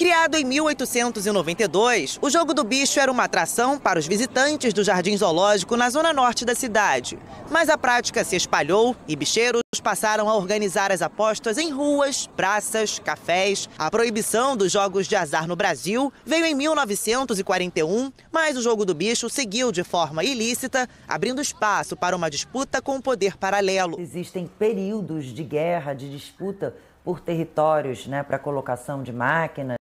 Criado em 1892, o Jogo do Bicho era uma atração para os visitantes do Jardim Zoológico na zona norte da cidade. Mas a prática se espalhou e bicheiros passaram a organizar as apostas em ruas, praças, cafés. A proibição dos jogos de azar no Brasil veio em 1941, mas o Jogo do Bicho seguiu de forma ilícita, abrindo espaço para uma disputa com o poder paralelo. Existem períodos de guerra, de disputa por territórios né, para colocação de máquinas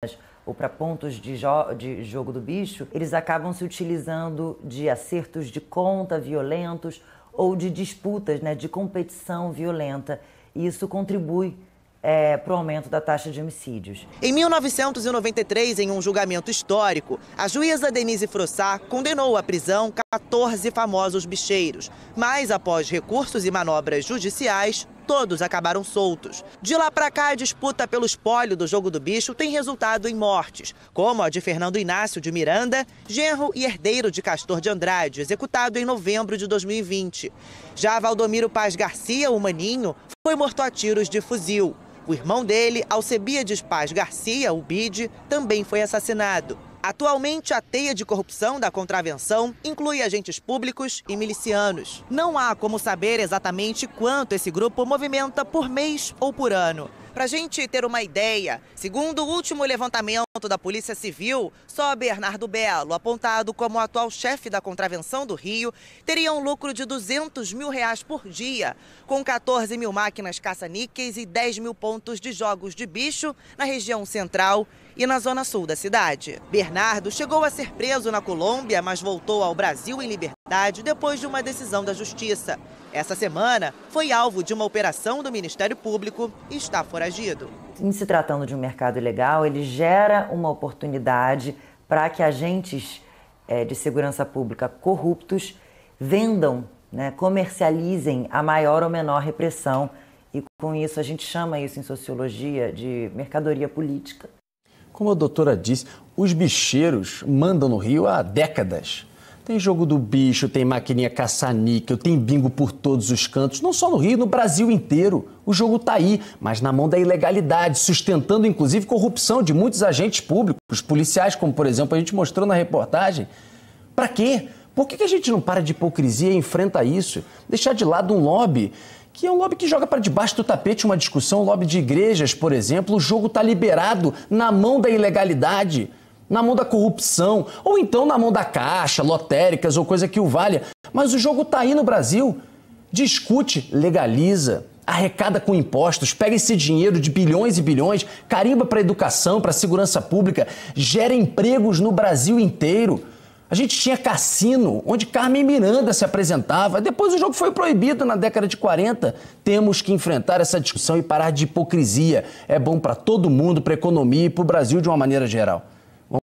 ou para pontos de, jo de jogo do bicho, eles acabam se utilizando de acertos de conta violentos ou de disputas, né, de competição violenta. E isso contribui é, para o aumento da taxa de homicídios. Em 1993, em um julgamento histórico, a juíza Denise Frossá condenou à prisão 14 famosos bicheiros. Mas, após recursos e manobras judiciais, todos acabaram soltos. De lá para cá, a disputa pelo espólio do jogo do bicho tem resultado em mortes, como a de Fernando Inácio de Miranda, genro e herdeiro de Castor de Andrade, executado em novembro de 2020. Já Valdomiro Paz Garcia, o maninho, foi morto a tiros de fuzil. O irmão dele, Alcebiades Paz Garcia, o BID, também foi assassinado. Atualmente, a teia de corrupção da contravenção inclui agentes públicos e milicianos. Não há como saber exatamente quanto esse grupo movimenta por mês ou por ano. Para a gente ter uma ideia, segundo o último levantamento da Polícia Civil, só Bernardo Belo, apontado como atual chefe da contravenção do Rio, teria um lucro de 200 mil reais por dia, com 14 mil máquinas caça-níqueis e 10 mil pontos de jogos de bicho na região central e na zona sul da cidade. Bernardo chegou a ser preso na Colômbia, mas voltou ao Brasil em liberdade depois de uma decisão da justiça. Essa semana, foi alvo de uma operação do Ministério Público e está foragido. Em se tratando de um mercado ilegal, ele gera uma oportunidade para que agentes eh, de segurança pública corruptos vendam, né, comercializem a maior ou menor repressão. E com isso, a gente chama isso em sociologia de mercadoria política. Como a doutora disse, os bicheiros mandam no Rio há décadas. Tem jogo do bicho, tem maquininha caça-níquel, tem bingo por todos os cantos, não só no Rio, no Brasil inteiro. O jogo tá aí, mas na mão da ilegalidade, sustentando inclusive corrupção de muitos agentes públicos, policiais, como por exemplo a gente mostrou na reportagem. Para quê? Por que a gente não para de hipocrisia e enfrenta isso? Deixar de lado um lobby que é um lobby que joga para debaixo do tapete uma discussão, um lobby de igrejas, por exemplo, o jogo está liberado na mão da ilegalidade, na mão da corrupção, ou então na mão da caixa, lotéricas ou coisa que o valha. Mas o jogo está aí no Brasil. Discute, legaliza, arrecada com impostos, pega esse dinheiro de bilhões e bilhões, carimba para educação, para segurança pública, gera empregos no Brasil inteiro. A gente tinha cassino, onde Carmen Miranda se apresentava. Depois o jogo foi proibido na década de 40. Temos que enfrentar essa discussão e parar de hipocrisia. É bom para todo mundo, para a economia e para o Brasil de uma maneira geral.